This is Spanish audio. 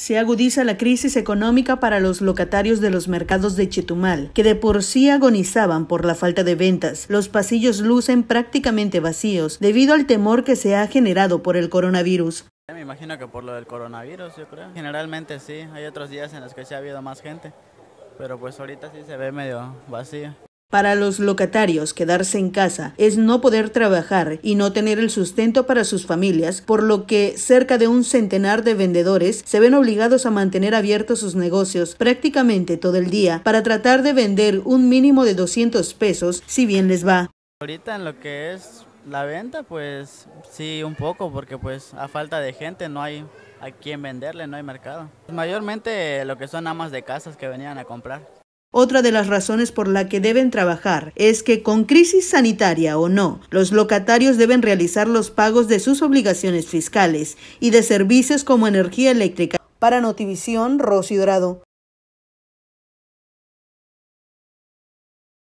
Se agudiza la crisis económica para los locatarios de los mercados de Chetumal, que de por sí agonizaban por la falta de ventas. Los pasillos lucen prácticamente vacíos debido al temor que se ha generado por el coronavirus. Me imagino que por lo del coronavirus, yo creo. Generalmente sí, hay otros días en los que se ha habido más gente, pero pues ahorita sí se ve medio vacío. Para los locatarios, quedarse en casa es no poder trabajar y no tener el sustento para sus familias, por lo que cerca de un centenar de vendedores se ven obligados a mantener abiertos sus negocios prácticamente todo el día para tratar de vender un mínimo de 200 pesos si bien les va. Ahorita en lo que es la venta, pues sí, un poco, porque pues a falta de gente no hay a quien venderle, no hay mercado. Mayormente lo que son amas de casas que venían a comprar. Otra de las razones por la que deben trabajar es que con crisis sanitaria o no, los locatarios deben realizar los pagos de sus obligaciones fiscales y de servicios como energía eléctrica. Para Notivisión, Rosy Dorado.